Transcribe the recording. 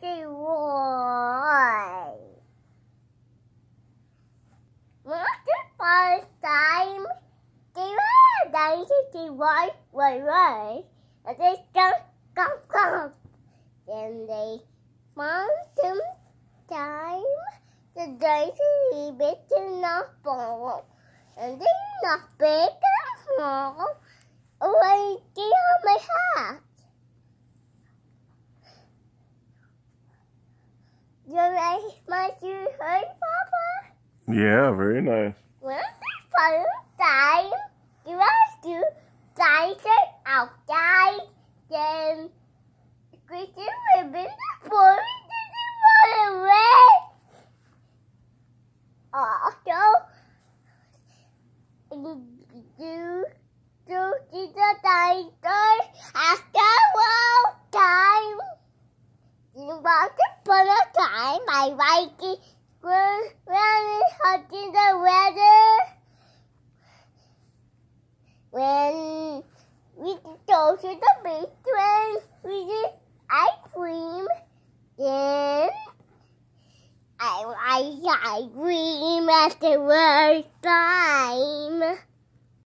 say why. After first time, they were dying to say why, why, why. And they jump, jump, jump. Then they found some time to die to leave it to not fall. And they Oh, wait, You like my shoes hurt, Papa? Yeah, very nice. Well, fun time. You have to dice it outside, then Christian ribbon for it to away. Also, you do the dice after a long time. You want to upon a time, my Viking was really hot in the weather. When we go to the beach, when we did ice cream, then I like ice cream at the worst time.